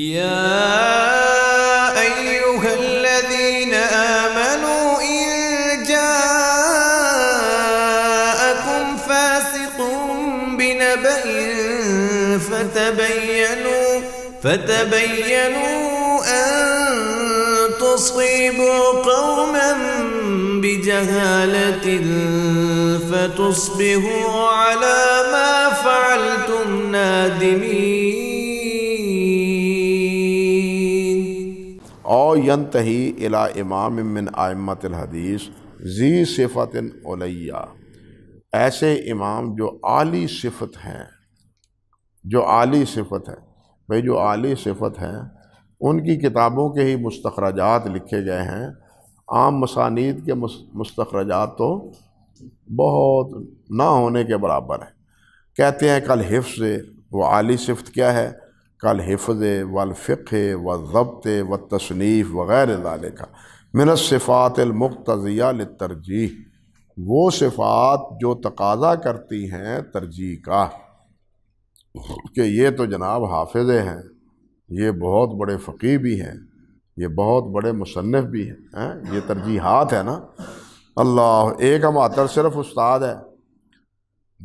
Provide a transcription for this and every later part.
يا أيها الذين آمنوا إن جاءكم فاسق بنبأ فتبينوا فتبينوا أن تصيبوا قوما بجهالة فتصبحوا على ما فعلتم نادمين جنت ہی الا امام امن آئمت الحدیث ذی صفت علیہ ایسے امام جو اعلی صفت ہیں جو عالی صفت ہے بھائی جو عالی صفت ہیں ان کی کتابوں کے ہی مستخرجات لکھے گئے ہیں عام مسانید کے مستخرجات تو بہت نہ ہونے کے برابر ہیں کہتے ہیں کل حفظ وہ اعلی صفت کیا ہے کل حفظ والفق والضبط و و تصنیف وغیر ذالے کا من صفات المقتضیہ للترجیح وہ صفات جو تقاضا کرتی ہیں ترجیح کا کہ یہ تو جناب حافظ ہیں یہ بہت بڑے فقی بھی ہیں یہ بہت بڑے مصنف بھی ہیں ہاں، یہ ترجیحات ہیں نا اللہ ایک ہماتر صرف استاد ہے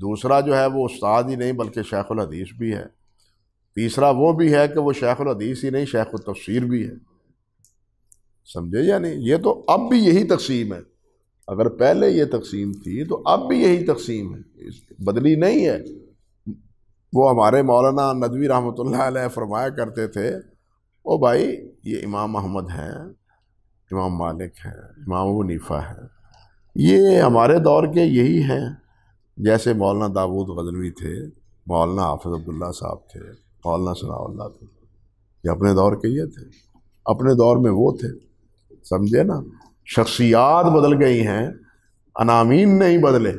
دوسرا جو ہے وہ استاد ہی نہیں بلکہ شیخ الحدیث بھی ہے تیسرا وہ بھی ہے کہ وہ شیخ الحدیث ہی نہیں شیخ التفسیر بھی ہے سمجھے یا نہیں یہ تو اب بھی یہی تقسیم ہے اگر پہلے یہ تقسیم تھی تو اب بھی یہی تقسیم ہے بدلی نہیں ہے وہ ہمارے مولانا ندوی رحمۃ اللہ علیہ فرمایا کرتے تھے او بھائی یہ امام احمد ہیں امام مالک ہیں امام و ہیں یہ ہمارے دور کے یہی ہیں جیسے مولانا داود غزنوی تھے مولانا حافظ عبداللہ صاحب تھے فالنا سنا اللہ تھے یہ اپنے دور کے یہ تھے اپنے دور میں وہ تھے سمجھے نا شخصیات بدل گئی ہیں انامین نہیں بدلے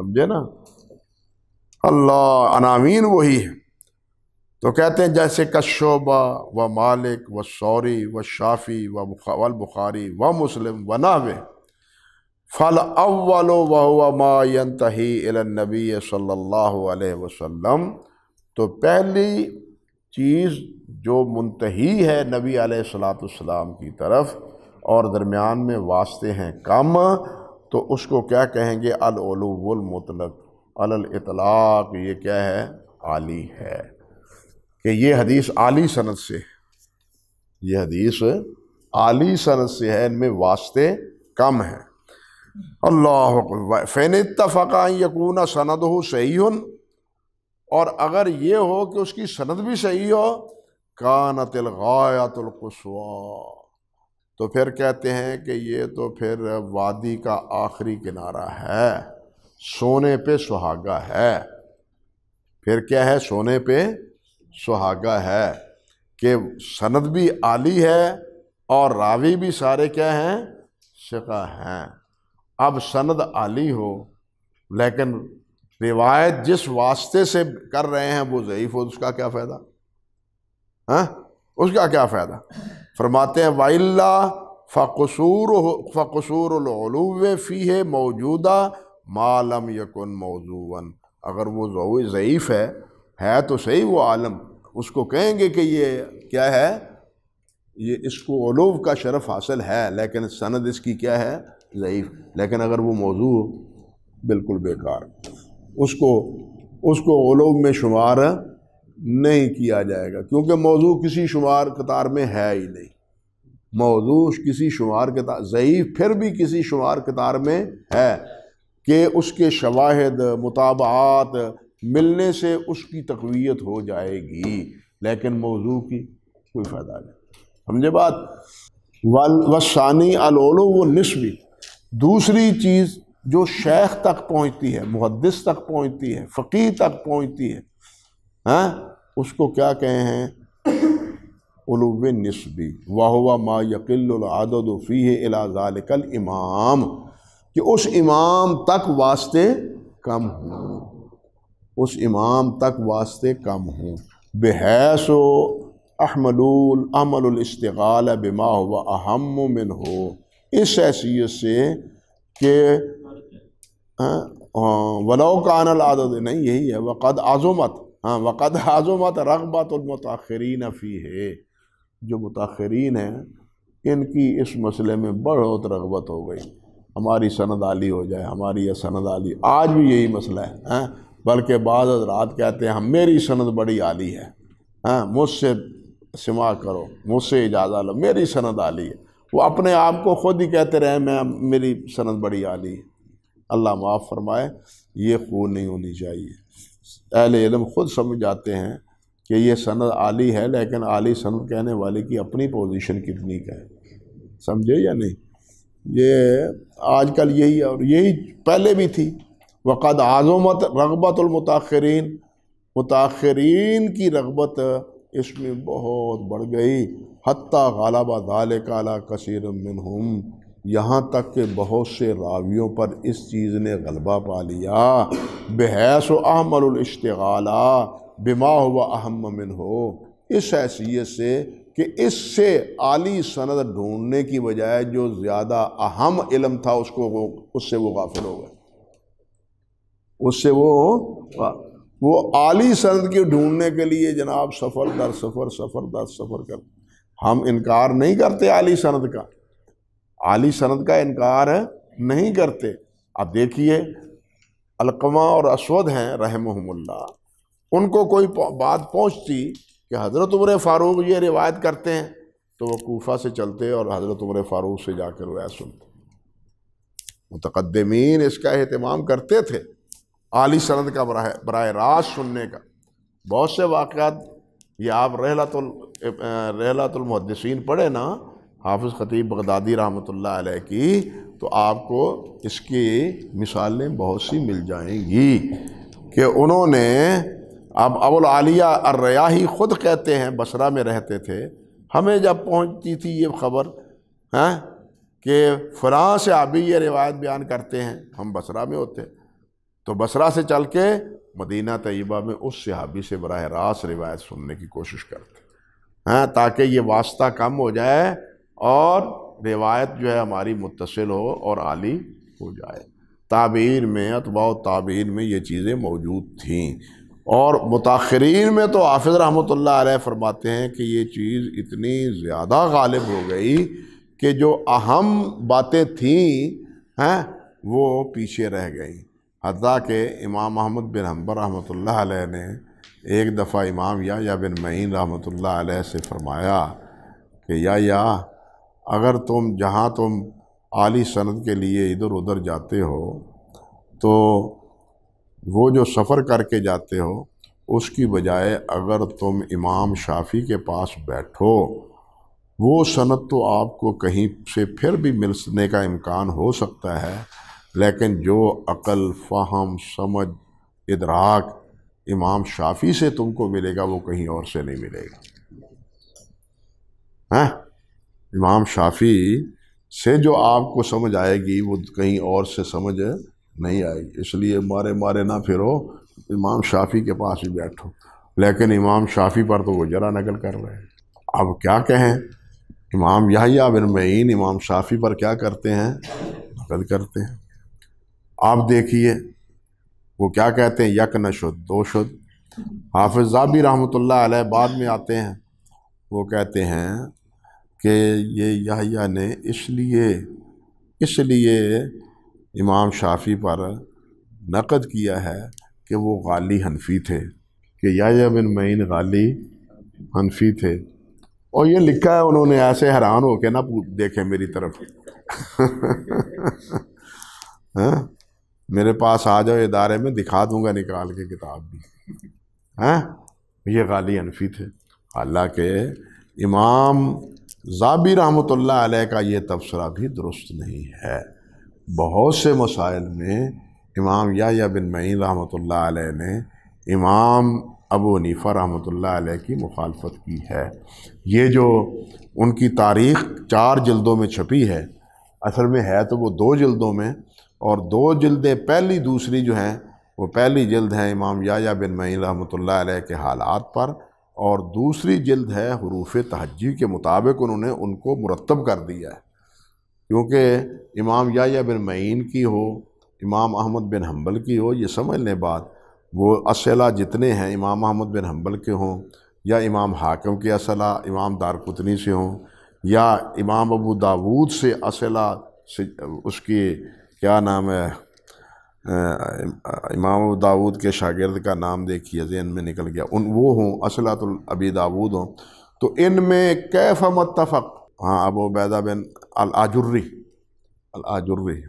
سمجھے نا اللہ انامین وہی ہے تو کہتے ہیں جیسے کشوبہ و مالک و سوری و شافی و البخاری و مسلم و مسلم و ناو ينتهي الى النبي صلی اللہ علیہ وسلم تو پہلی چیز جو منتحی ہے نبی علیہ السلام کی طرف اور درمیان میں واسطے ہیں کم تو اس کو کیا کہیں گے المطلق الالاطلاق یہ کیا ہے عالی ہے کہ یہ حدیث عالی صنعت سے یہ حدیث عالی صنعت سے ہے ان میں واسطے کم ہیں اللہ فین اتفقا یقون سند ہو صحیح اور اگر یہ ہو کہ اس کی سند بھی صحیح ہو کانت الغایت القسوا تو پھر کہتے ہیں کہ یہ تو پھر وادی کا آخری کنارہ ہے سونے پہ سہاگا ہے پھر کیا ہے سونے پہ سہاگا ہے کہ سند بھی عالی ہے اور راوی بھی سارے کیا ہیں شکا ہیں اب سند عالی ہو لیکن روایت جس واسطے سے کر رہے ہیں وہ ضعیف ہو اس کا کیا فائدہ ہاں اس کا کیا فائدہ فرماتے ہیں وَإِلَّا فقصور فقصور العلو فی ہے موجودہ معلم یکن موضوعََََََََََََ اگر وہ ضعیف ہے ہے تو صحیح وہ عالم اس کو کہیں گے کہ یہ کیا ہے یہ اس کو علوب کا شرف حاصل ہے لیکن سند اس کی کیا ہے ضعیف لیکن اگر وہ موضوع بالکل بیکار اس کو اس کو علوم میں شمار نہیں کیا جائے گا کیونکہ موضوع کسی شمار قطار میں ہے ہی نہیں موضوع کسی شمار قطار ضعیف پھر بھی کسی شمار قطار میں ہے کہ اس کے شواہد مطابعات ملنے سے اس کی تقویت ہو جائے گی لیکن موضوع کی کوئی فائدہ نہیں سمجھے بات وسانی الولو و نسبی دوسری چیز جو شیخ تک پہنچتی ہے محدث تک پہنچتی ہے فقیر تک پہنچتی ہے ہاں؟ اس کو کیا کہے ہیں علو نسبی واہ واہ ما یقل العدد و فیح ذالک الامام کہ اس امام تک واسطے کم ہوں اس امام تک واسطے کم ہوں بحیث و احمل الاستغال بما ہوا اہم من ہو اس حیثیت سے کہ ہاں؟ ولو کان العدد نہیں یہی ہے وقد عظمت ہاں وقد عظمت رغبت المتاخرین فی ہے جو متاخرین ہیں ان کی اس مسئلے میں بہت رغبت ہو گئی ہماری سند عالی ہو جائے ہماری یہ سند علی آج بھی یہی مسئلہ ہے ہاں؟ بلکہ بعض حضرات کہتے ہیں ہم میری سند بڑی عالی ہے ہاں مجھ سے سما کرو مجھ سے اجازت لو میری سند عالی ہے وہ اپنے آپ کو خود ہی کہتے رہے میں میری سند بڑی عالی ہے اللہ معاف فرمائے یہ خون نہیں ہونی چاہیے اہل علم خود سمجھ جاتے ہیں کہ یہ سند عالی ہے لیکن عالی سند کہنے والے کی اپنی پوزیشن کتنی کا ہے سمجھے یا نہیں یہ آج کل یہی اور یہی پہلے بھی تھی وقت عظمت رغبت المتاخرین متاخرین کی رغبت اس میں بہت بڑھ گئی حتیٰ غالاب کالا کثیر منہم یہاں تک کہ بہت سے راویوں پر اس چیز نے غلبہ پا لیا بحیث و احمر الاشتغالہ بما ہوا اہم ممن ہو اس حیثیت سے کہ اس سے عالی سند ڈھونڈنے کی بجائے جو زیادہ اہم علم تھا اس کو اس سے وہ غافل ہو گئے اس سے وہ وہ عالی سند کے ڈھونڈنے کے لیے جناب سفر در سفر سفر در سفر کر ہم انکار نہیں کرتے عالی سند کا عالی سند کا انکار نہیں کرتے اب دیکھیے القمہ اور اسود ہیں رحمہم اللہ ان کو کوئی بات پہنچتی کہ حضرت عمر فاروق یہ روایت کرتے ہیں تو وہ کوفہ سے چلتے اور حضرت عمر فاروق سے جا کر روایت سنتے متقدمین اس کا اہتمام کرتے تھے عالی سند کا براہ براہ راست سننے کا بہت سے واقعات یہ آپ رحلت المحدثین پڑھے نا حافظ خطیب بغدادی رحمۃ اللہ علیہ کی تو آپ کو اس کی مثالیں بہت سی مل جائیں گی کہ انہوں نے اب ابوالعالیہ اریا خود کہتے ہیں بسرہ میں رہتے تھے ہمیں جب پہنچتی تھی یہ خبر ہاں، کہ فران سے آبی یہ روایت بیان کرتے ہیں ہم بسرہ میں ہوتے تو بسرہ سے چل کے مدینہ طیبہ میں اس صحابی سے براہ راست روایت سننے کی کوشش کرتے ہیں ہاں تاکہ یہ واسطہ کم ہو جائے اور روایت جو ہے ہماری متصل ہو اور عالی ہو جائے تابعین میں و تابعین میں یہ چیزیں موجود تھیں اور متاخرین میں تو حافظ رحمۃ اللہ علیہ فرماتے ہیں کہ یہ چیز اتنی زیادہ غالب ہو گئی کہ جو اہم باتیں تھیں ہیں وہ پیچھے رہ گئیں حتیٰ کہ امام احمد بن حمبر رحمۃ اللہ علیہ نے ایک دفعہ امام یا بن معین رحمۃ اللہ علیہ سے فرمایا کہ یا اگر تم جہاں تم اعلی صنعت کے لیے ادھر ادھر جاتے ہو تو وہ جو سفر کر کے جاتے ہو اس کی بجائے اگر تم امام شافی کے پاس بیٹھو وہ صنعت تو آپ کو کہیں سے پھر بھی ملنے کا امکان ہو سکتا ہے لیکن جو عقل فہم سمجھ ادراک امام شافی سے تم کو ملے گا وہ کہیں اور سے نہیں ملے گا ہاں امام شافی سے جو آپ کو سمجھ آئے گی وہ کہیں اور سے سمجھ نہیں آئے گی اس لیے مارے مارے نہ پھرو امام شافی کے پاس ہی بیٹھو لیکن امام شافی پر تو وہ جرا نقل کر رہے ہیں اب کیا کہیں امام بن معین امام شافی پر کیا کرتے ہیں نقل کرتے ہیں آپ دیکھیے وہ کیا کہتے ہیں یک نشد دو شد حافظ زابی رحمۃ اللہ علیہ بعد میں آتے ہیں وہ کہتے ہیں کہ یہ یحییٰ نے اس لیے اس لیے امام شافی پر نقد کیا ہے کہ وہ غالی حنفی تھے کہ بن معین غالی حنفی تھے اور یہ لکھا ہے انہوں نے ایسے حیران ہو کے نہ دیکھیں میری طرف ہاں؟ میرے پاس آ جاؤ ادارے میں دکھا دوں گا نکال کے کتاب بھی ہاں؟ یہ غالی حنفی تھے حالانکہ امام زابی رحمۃ اللہ علیہ کا یہ تبصرہ بھی درست نہیں ہے بہت سے مسائل میں امام یا بن معین رحمۃ اللہ علیہ نے امام ابو نیفہ رحمۃ اللہ علیہ کی مخالفت کی ہے یہ جو ان کی تاریخ چار جلدوں میں چھپی ہے اصل میں ہے تو وہ دو جلدوں میں اور دو جلدیں پہلی دوسری جو ہیں وہ پہلی جلد ہیں امام یا بن معین رحمۃ اللہ علیہ کے حالات پر اور دوسری جلد ہے حروف تہجی کے مطابق انہوں نے ان کو مرتب کر دیا ہے کیونکہ امام یا بن معین کی ہو امام احمد بن حنبل کی ہو یہ سمجھ لیں بات وہ اسلحہ جتنے ہیں امام احمد بن حنبل کے ہوں یا امام حاکم کے اسلحہ امام دارکتنی سے ہوں یا امام ابو داود سے اسلات اس کی کیا نام ہے امام داود کے شاگرد کا نام دیکھیے ذہن میں نکل گیا ان وہ ہوں اسلحت العبی داود ہوں تو ان میں کیف متفق ہاں ابو عبیدہ بن العجری العجری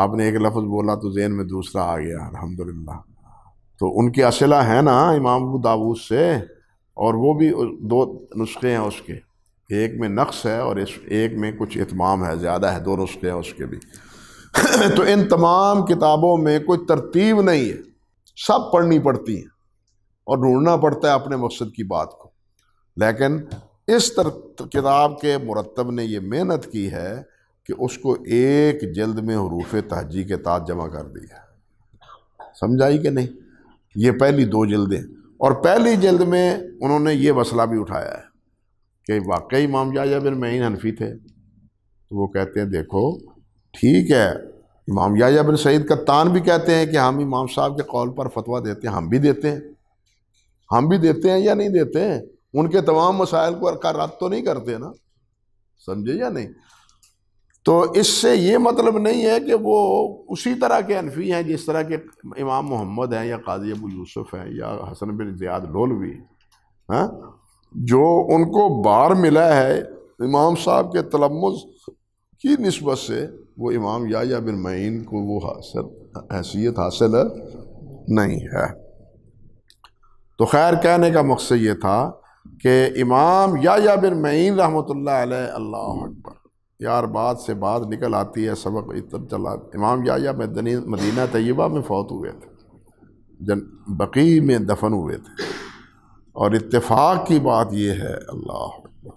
آپ نے ایک لفظ بولا تو ذہن میں دوسرا آ گیا الحمدللہ تو ان کے اصلہ ہیں نا امام داود سے اور وہ بھی دو نسخے ہیں اس کے ایک میں نقص ہے اور اس ایک میں کچھ اہتمام ہے زیادہ ہے دو نسخے ہیں اس کے بھی تو ان تمام کتابوں میں کوئی ترتیب نہیں ہے سب پڑھنی پڑتی ہیں اور ڈھونڈنا پڑتا ہے اپنے مقصد کی بات کو لیکن اس تر کتاب کے مرتب نے یہ محنت کی ہے کہ اس کو ایک جلد میں حروف تہجی کے تاج جمع کر دیا ہے سمجھائی کہ نہیں یہ پہلی دو جلدیں اور پہلی جلد میں انہوں نے یہ مسئلہ بھی اٹھایا ہے کہ واقعی امام جاجہ بن معین حنفی تھے تو وہ کہتے ہیں دیکھو ٹھیک ہے امام یا بن سعید کا تان بھی کہتے ہیں کہ ہم امام صاحب کے قول پر فتویٰ دیتے ہیں ہم بھی دیتے ہیں ہم بھی دیتے ہیں یا نہیں دیتے ہیں ان کے تمام مسائل کو رات تو نہیں کرتے نا سمجھے یا نہیں تو اس سے یہ مطلب نہیں ہے کہ وہ اسی طرح کے انفی ہیں جس طرح کے امام محمد ہیں یا قاضی ابو یوسف ہیں یا حسن بن زیاد لولوی ہیں جو ان کو بار ملا ہے امام صاحب کے تلمز کی نسبت سے وہ امام یا یا معین کو وہ حاصل حیثیت حاصل نہیں ہے تو خیر کہنے کا مقصد یہ تھا کہ امام یا یا معین رحمۃ اللہ علیہ اللہ اکبر یار بات سے بات نکل آتی ہے سبق اتر چلا امام یا مدینہ طیبہ میں فوت ہوئے تھے جن بقی میں دفن ہوئے تھے اور اتفاق کی بات یہ ہے اللہ اکبر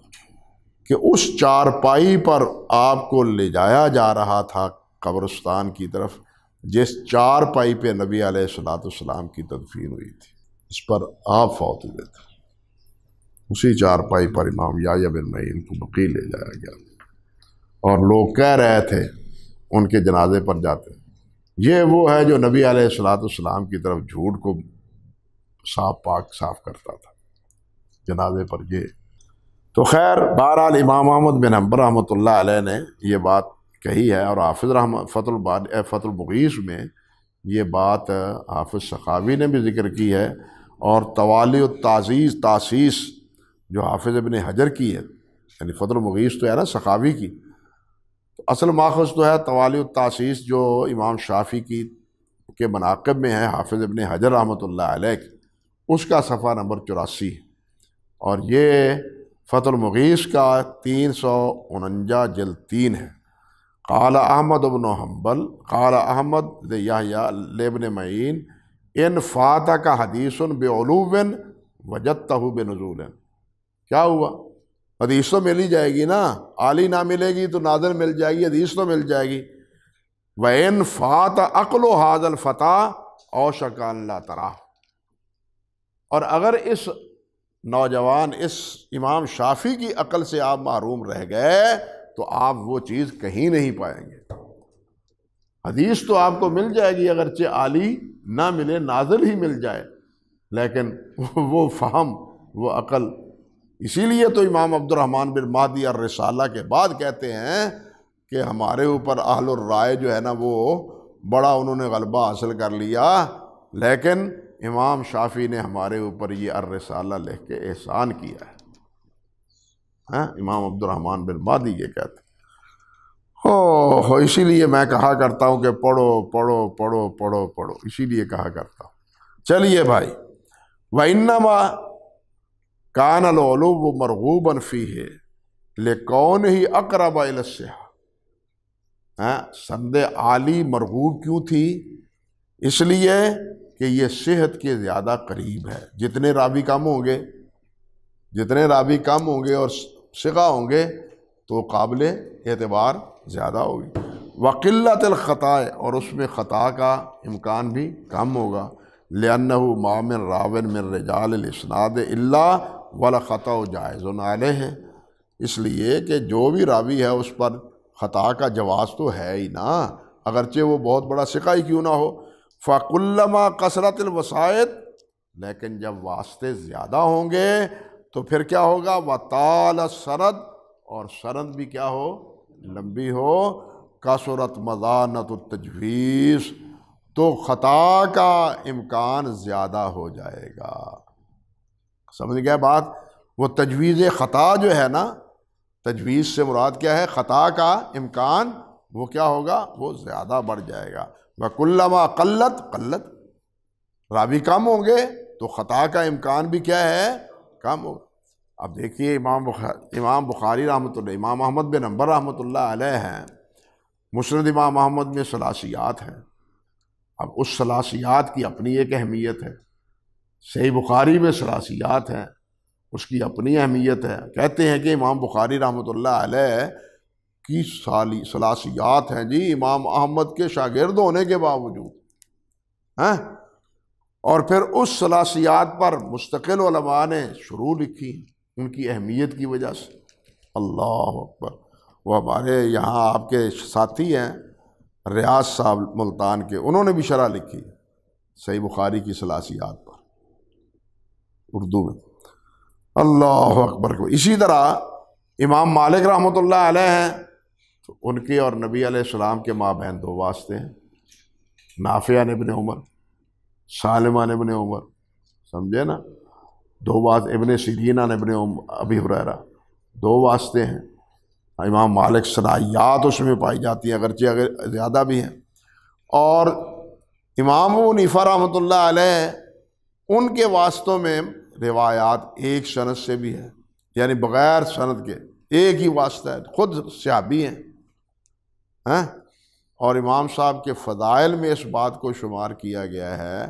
کہ اس چارپائی پر آپ کو لے جایا جا رہا تھا قبرستان کی طرف جس چار پائی پہ نبی علیہ السلاۃ السلام کی تدفین ہوئی تھی اس پر آپ فوت ہوئے تھے اسی چار پائی پر امام یا بن المعین کو بقی لے جایا گیا اور لوگ کہہ رہے تھے ان کے جنازے پر جاتے یہ وہ ہے جو نبی علیہ السلاۃ السلام کی طرف جھوٹ کو صاف پاک صاف کرتا تھا جنازے پر یہ تو خیر بہرحال امام احمد بن حمبر رحمۃ اللہ علیہ نے یہ بات کہی ہے اور حافظ رحم فت الب فت المغیث میں یہ بات حافظ صخاوی نے بھی ذکر کی ہے اور و تعزیز تاسیس جو حافظ ابن حجر کی ہے یعنی فت المغیث تو ہے نا سخاوی کی تو اصل ماخذ تو ہے و تاسیس جو امام شافی کی کے مناقب میں ہے حافظ ابن حجر رحمۃ اللہ علیہ کی اس کا صفحہ نمبر چوراسی اور یہ فت المغیث کا تین سو انجا تین ہے قال احمد ابن حنبل قال احمد احمدیاہیا لبن معین ان فاتح کا حدیث ال بے بنزول بے کیا ہوا حدیث مل ملی جائے گی نا عالی نہ ملے گی تو ناظر مل جائے گی حدیث تو مل جائے گی و اِن فات عقل و حاضل فتح او شک ترا اور اگر اس نوجوان اس امام شافی کی عقل سے آپ معروم رہ گئے تو آپ وہ چیز کہیں نہیں پائیں گے حدیث تو آپ کو مل جائے گی اگرچہ عالی نہ ملے نازل ہی مل جائے لیکن وہ فہم وہ عقل اسی لیے تو امام عبد الرحمن بن مادی الرسالہ کے بعد کہتے ہیں کہ ہمارے اوپر اہل الرائے جو ہے نا وہ بڑا انہوں نے غلبہ حاصل کر لیا لیکن امام شافی نے ہمارے اوپر یہ الرسالہ لے کے احسان کیا ہے ہاں، امام عبد الرحمن بن مادی یہ کہتے اسی لیے میں کہا کرتا ہوں کہ پڑھو پڑھو پڑھو پڑھو پڑھو اسی لیے کہا کرتا ہوں چلیے بھائی وہ کان المرغی ہے لیکن ہی اکربا ہاں، سندِ عالی مرغوب کیوں تھی اس لیے کہ یہ صحت کے زیادہ قریب ہے جتنے راوی کم ہوں گے جتنے راوی کم ہوں گے اور سکا ہوں گے تو قابل اعتبار زیادہ ہوگی وقلت الخط اور اس میں خطا کا امکان بھی کم ہوگا لِأَنَّهُ مامن رابن منجال اسناد اللہ الْإِسْنَادِ و جائز و نعلۂ ہیں اس لیے کہ جو بھی راوی ہے اس پر خطا کا جواز تو ہے ہی نا اگرچہ وہ بہت بڑا سکا ہی کیوں نہ ہو فاق الما کثرت الوسائط لیکن جب واسطے زیادہ ہوں گے تو پھر کیا ہوگا وطال سرد اور سرد بھی کیا ہو لمبی ہو کثرت مضانت التویس تو خطا کا امکان زیادہ ہو جائے گا سمجھ گیا بات وہ تجویز خطا جو ہے نا تجویز سے مراد کیا ہے خطا کا امکان وہ کیا ہوگا وہ زیادہ بڑھ جائے گا بکلا قلت قلت رابی کم ہوں گے تو خطا کا امکان بھی کیا ہے کم ہوگا اب دیکھیے امام بخاری امام بخاری رحمۃ امام احمد بن نمبر رحمۃ اللہ علیہ ہیں مسرد امام احمد میں سلاسیات ہیں اب اس سلاسیات کی اپنی ایک اہمیت ہے صحیح بخاری میں سلاسیات ہیں اس کی اپنی اہمیت ہے کہتے ہیں کہ امام بخاری رحمۃ اللہ علیہ کی سلاسیات ہیں جی امام احمد کے شاگرد ہونے کے باوجود ہیں اور پھر اس سلاسیات پر مستقل علماء نے شروع لکھی ان کی اہمیت کی وجہ سے اللہ اکبر وہ ہمارے یہاں آپ کے ساتھی ہیں ریاض صاحب ملتان کے انہوں نے بھی شرح لکھی صحیح بخاری کی سلاسیات پر اردو میں اللہ اکبر کو اسی طرح امام مالک رحمۃ اللہ علیہ ہیں تو ان کے اور نبی علیہ السلام کے ماں بہن دو واسطے ہیں نافیہ ابن عمر سالمہ ابن عمر سمجھے نا دو واسطے ابن سیرینہ ابن ابی حریرہ دو واسطے ہیں امام مالک صلاحیات اس میں پائی جاتی ہیں اگرچہ اگر زیادہ بھی ہیں اور امام و رحمۃ اللہ علیہ ان کے واسطوں میں روایات ایک سند سے بھی ہیں یعنی بغیر سند کے ایک ہی واسطہ ہے خود سیابی ہیں ہاں؟ اور امام صاحب کے فضائل میں اس بات کو شمار کیا گیا ہے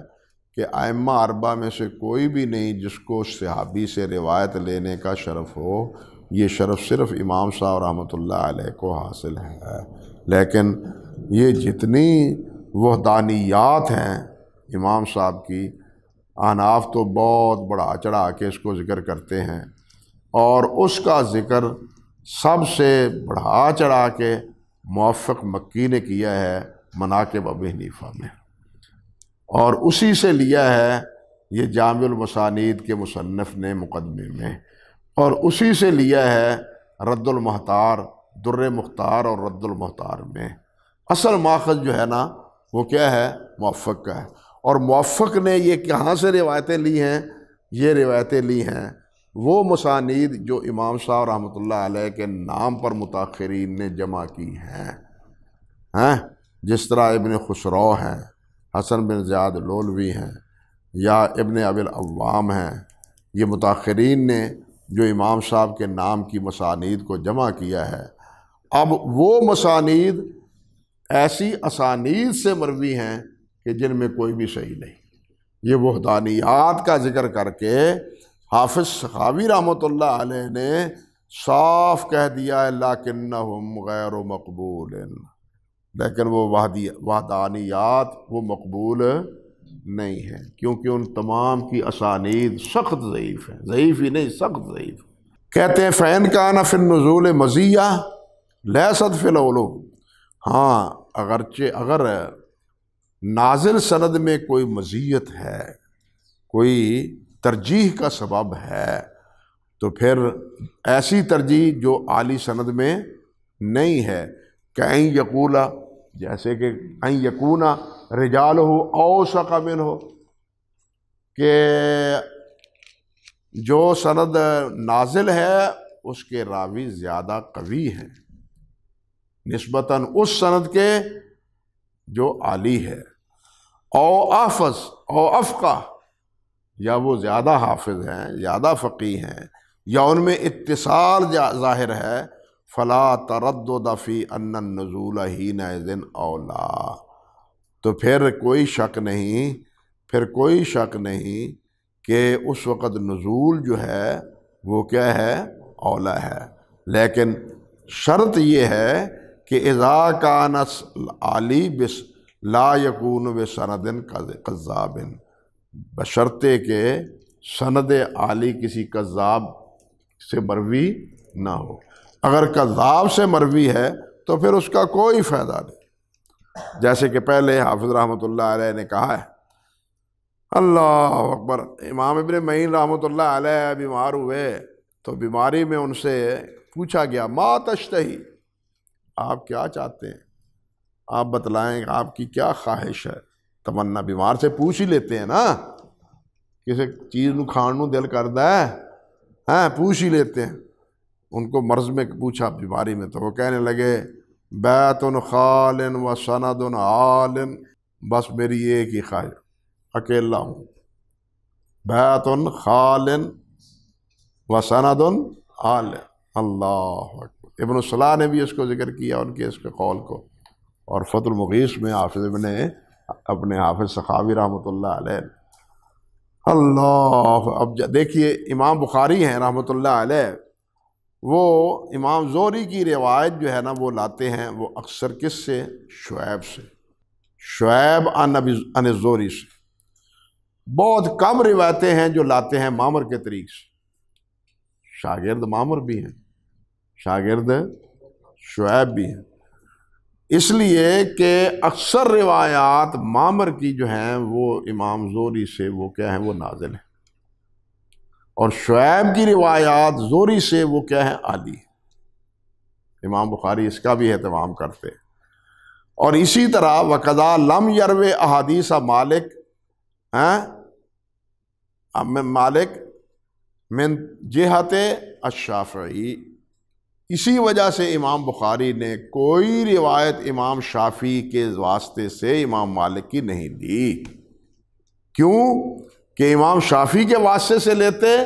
کہ ائمہ عربہ میں سے کوئی بھی نہیں جس کو صحابی سے روایت لینے کا شرف ہو یہ شرف صرف امام صاحب رحمۃ اللہ علیہ کو حاصل ہے لیکن یہ جتنی وحدانیات ہیں امام صاحب کی اناف تو بہت بڑا چڑھا کے اس کو ذکر کرتے ہیں اور اس کا ذکر سب سے بڑھا چڑھا کے موفق مکی نے کیا ہے مناقب بب حنیفہ میں اور اسی سے لیا ہے یہ جامع المسانید کے مصنف نے مقدمے میں اور اسی سے لیا ہے رد المحتار در مختار اور رد المحتار میں اصل ماخذ جو ہے نا وہ کیا ہے موفق کا ہے اور موفق نے یہ کہاں سے روایتیں لی ہیں یہ روایتیں لی ہیں وہ مسانید جو امام صاحب رحمۃ اللہ علیہ کے نام پر متاخرین نے جمع کی ہیں جس طرح ابن خسرو ہیں حسن بن زیاد لولوی ہیں یا ابن ابل عوام ہیں یہ متاخرین نے جو امام صاحب کے نام کی مسانید کو جمع کیا ہے اب وہ مسانید ایسی اسانید سے مروی ہیں کہ جن میں کوئی بھی صحیح نہیں یہ وحدانیات کا ذکر کر کے حافظ صحابی رحمۃ اللہ علیہ نے صاف کہہ دیا ہے لیکنہم غیر مقبول لیکن وہ وحدانیات وہ مقبول نہیں ہیں کیونکہ ان تمام کی اسانید سخت ضعیف ہیں ضعیف ہی نہیں سخت ضعیف کہتے ہیں فین کا فی النزول مزیہ لیسد فی الولو ہاں اگرچہ اگر نازل سند میں کوئی مزیت ہے کوئی ترجیح کا سبب ہے تو پھر ایسی ترجیح جو عالی سند میں نہیں ہے کہ این یقولہ جیسے کہ این یقونا رجال ہو اوسا کا ہو کہ جو سند نازل ہے اس کے راوی زیادہ قوی ہیں نسبتاً اس سند کے جو عالی ہے او آفز او افقہ یا وہ زیادہ حافظ ہیں زیادہ فقی ہیں یا ان میں اتصال ظاہر ہے فلا ترد و دفی ان نزول الحیں نظن اولا تو پھر کوئی شک نہیں پھر کوئی شک نہیں کہ اس وقت نزول جو ہے وہ کیا ہے اولا ہے لیکن شرط یہ ہے کہ اذا کانس علی بس لا یقون بسندن قذابن بشرطے سند عالی کسی کذاب سے مروی نہ ہو اگر کذاب سے مروی ہے تو پھر اس کا کوئی فائدہ نہیں جیسے کہ پہلے حافظ رحمۃ اللہ علیہ نے کہا ہے اللہ اکبر امام ابن مہین رحمۃ اللہ علیہ بیمار ہوئے تو بیماری میں ان سے پوچھا گیا ما تشتہی آپ کیا چاہتے ہیں آپ بتلائیں آپ کی کیا خواہش ہے تمنا بیمار سے پوچھ ہی لیتے ہیں نا کسی چیز نو کھان نو دل کر ہاں پوچھ ہی لیتے ہیں ان کو مرض میں پوچھا بیماری میں تو وہ کہنے لگے بیتن خالن و سند عالن بس میری ایک ہی خواہش اکیلا ہوں بیتن خالن و سند عالن اللہ اکبر ابن الصلاح نے بھی اس کو ذکر کیا ان کے اس کے قول کو اور فت المغیث میں حافظ ابن اپنے حافظ سخاوی رحمۃ اللہ علیہ اللہ اب دیکھیے امام بخاری ہیں رحمۃ اللہ علیہ وہ امام زوری کی روایت جو ہے نا وہ لاتے ہیں وہ اکثر کس سے شعیب سے شعیب ان زوری سے بہت کم روایتیں ہیں جو لاتے ہیں مامر کے طریق سے شاگرد مامر بھی ہیں شاگرد شعیب بھی ہیں اس لیے کہ اکثر روایات مامر کی جو ہیں وہ امام زوری سے وہ کیا ہیں وہ نازل ہیں اور شعیب کی روایات زوری سے وہ کیا ہیں عالی امام بخاری اس کا بھی اہتمام کرتے اور اسی طرح وقضا لم یرو احادیث مالک ہاں؟ مالک جہت اشافعی اسی وجہ سے امام بخاری نے کوئی روایت امام شافی کے واسطے سے امام مالک کی نہیں دی کیوں کہ امام شافی کے واسطے سے لیتے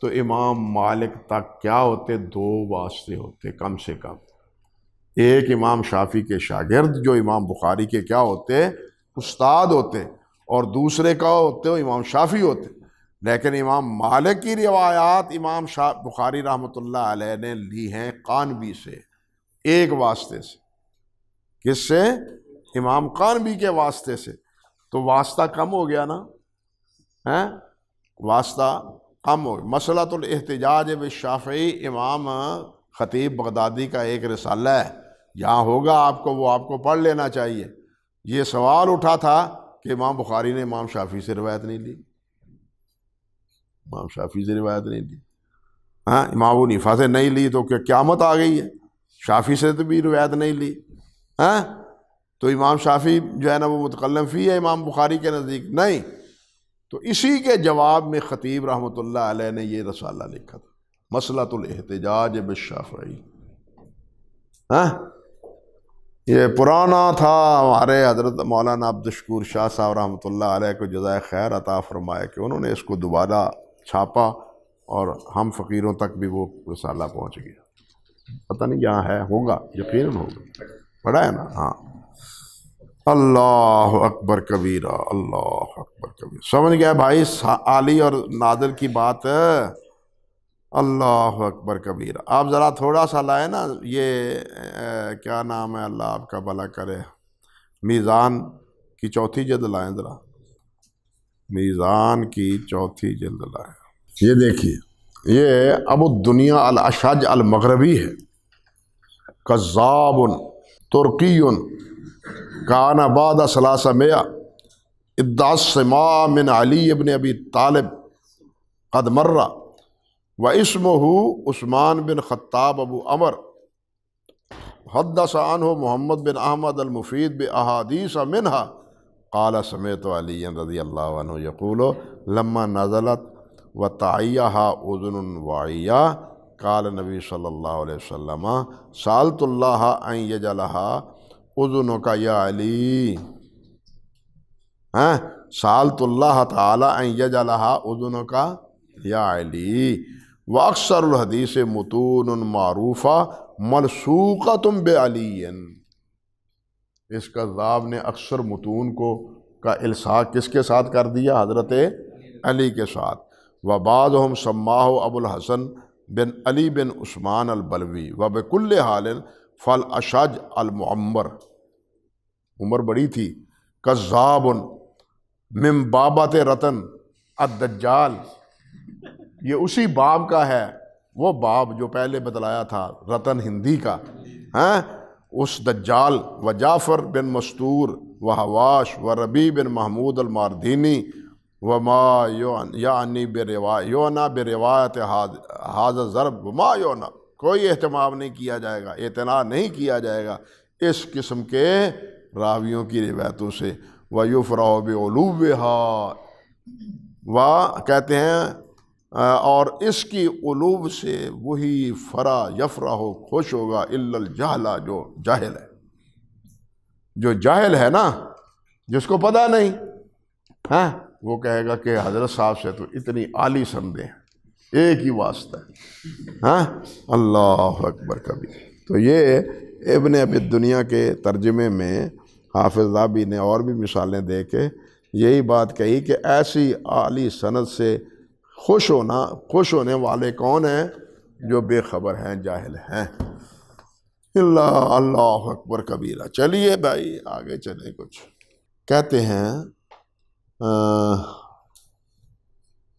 تو امام مالک تک کیا ہوتے دو واسطے ہوتے کم سے کم ایک امام شافی کے شاگرد جو امام بخاری کے کیا ہوتے استاد ہوتے اور دوسرے کا ہوتے وہ امام شافی ہوتے لیکن امام مالک کی روایات امام شاہ بخاری رحمۃ اللہ علیہ نے لی ہیں قانبی سے ایک واسطے سے کس سے امام قانبی کے واسطے سے تو واسطہ کم ہو گیا نا واسطہ کم ہو گیا مسلّ الحتجاج شافعی امام خطیب بغدادی کا ایک رسالہ ہے جہاں ہوگا آپ کو وہ آپ کو پڑھ لینا چاہیے یہ سوال اٹھا تھا کہ امام بخاری نے امام شافی سے روایت نہیں لی امام شافی سے روایت نہیں لی ہاں امام ابو نفا سے نہیں لی تو کیا قیامت آ گئی ہے شافی سے تو بھی روایت نہیں لی ہاں تو امام شافی جو ہے نا وہ متکلم فی ہے امام بخاری کے نزدیک نہیں تو اسی کے جواب میں خطیب رحمۃ اللہ علیہ نے یہ رسالہ لکھا تھا مسلۃ الاحتجاج بشافعی ہاں یہ پرانا تھا ہمارے حضرت مولانا عبدالشکور شاہ صاحب رحمۃ اللہ علیہ کو جزائے خیر عطا فرمایا کہ انہوں نے اس کو دوبارہ چھاپا اور ہم فقیروں تک بھی وہ رسالہ پہنچ گیا پتہ نہیں یہاں ہے ہوگا یقیناً ہوگا پڑھا ہے نا ہاں اللہ اکبر کبیرہ اللہ اکبر کبیر سمجھ گیا بھائی عالی اور نادر کی بات اللہ اکبر کبیرہ آپ ذرا تھوڑا سا لائے نا یہ کیا نام ہے اللہ آپ کا بھلا کرے میزان کی چوتھی جد لائیں ذرا میزان کی چوتھی جلد ہے یہ دیکھیے یہ ابو دنیا الاشج المغربی ہے قذابن ترکی کان بعد ثلاثہ میا میا اداسما من علی ابن ابی طالب قد مرہ و اسم عثمان بن خطاب ابو امر حد عنہ محمد بن احمد المفید بحادیث منہا قال سمیت علی رضی اللہ عنہ یقول لما نزلت و تعیہ اذن وعیہ قال نبی صلی اللہ علیہ وسلم سالت اللہ ان یجلہا اذنو کا یا علی ہاں، سالت اللہ تعالی ان یجلہا اذنو کا یا علی و اکثر الحدیث متون معروفہ منسوخہ تم بے علی اس ذاب نے اکثر متون کو کا الساق کس کے ساتھ کر دیا حضرت علی کے ساتھ و بعض ہم سماح ابو الحسن بن علی بن عثمان البلوی و بکل حال فل اشد المعمر عمر بڑی تھی کذاب مم بابت رتن الدجال یہ اسی باب کا ہے وہ باب جو پہلے بتلایا تھا رتن ہندی کا ہاں اس دجال و جعفر بن مستور و حواش و ربی بن محمود الماردینی و ما یعنی بے روای یونہ بے روایت حاضر ما یونہ کوئی احتمام نہیں کیا جائے گا اعتناٰ نہیں کیا جائے گا اس قسم کے راویوں کی روایتوں سے و یو فرا و کہتے ہیں اور اس کی علوب سے وہی فرا یفرا ہو خوش ہوگا الجہلہ جو جاہل ہے جو جاہل ہے نا جس کو پتا نہیں ہاں وہ کہے گا کہ حضرت صاحب سے تو اتنی عالی سمجھے ہیں ایک ہی واسطہ ہاں اللہ اکبر کبھی تو یہ ابن اب دنیا کے ترجمے میں حافظ زبی نے اور بھی مثالیں دے کے یہی بات کہی کہ ایسی عالی سند سے خوش ہونا خوش ہونے والے کون ہیں جو بے خبر ہیں جاہل ہیں اللہ اللہ اکبر کبیرہ چلیے بھائی آگے چلیں کچھ کہتے ہیں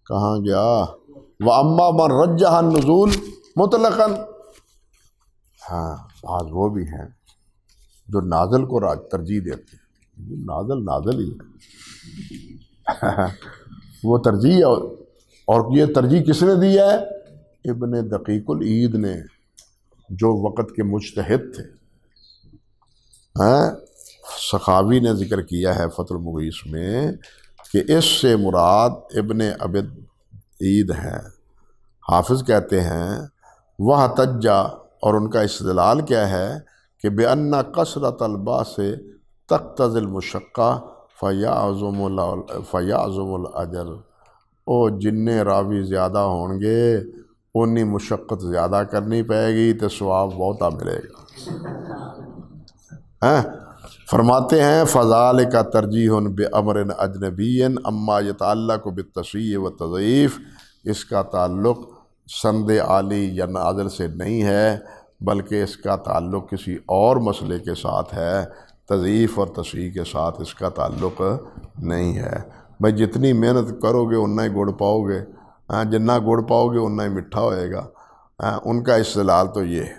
کہاں گیا وہ اما من رجحان نزول مطلق ہاں بعض وہ بھی ہیں جو نازل کو راج ترجیح دیتے ہیں نازل نازل ہی وہ ترجیح ہے اور یہ ترجیح کس نے دیا ہے ابن دقیق العید نے جو وقت کے مجتہد تھے ہاں؟ سخاوی نے ذکر کیا ہے فت المغیث میں کہ اس سے مراد ابن عبد عید ہے حافظ کہتے ہیں وہ تجا اور ان کا استدلال کیا ہے کہ بے انا کثرت طلبہ سے تخت ضل المشقہ فیا عظم الا فیا اظم وہ جننے راوی زیادہ ہونگے انہی مشقت زیادہ کرنی پائے گی تو ثواب بہتا ملے گا ہاں؟ فرماتے ہیں فضال کا ترجیح بمر اجنبی يَتَعَلَّكُ تعالیٰ کو و تضعیف اس کا تعلق سند عالی یا نازل سے نہیں ہے بلکہ اس کا تعلق کسی اور مسئلے کے ساتھ ہے تضعیف اور تسیع کے ساتھ اس کا تعلق نہیں ہے بھائی جتنی محنت کرو گے اتنا ہی گڑ پاؤ گے ہاں، جتنا گڑ پاؤ گے اتنا ہی مٹھا ہوئے گا ہاں، ان کا اصطلاح تو یہ ہے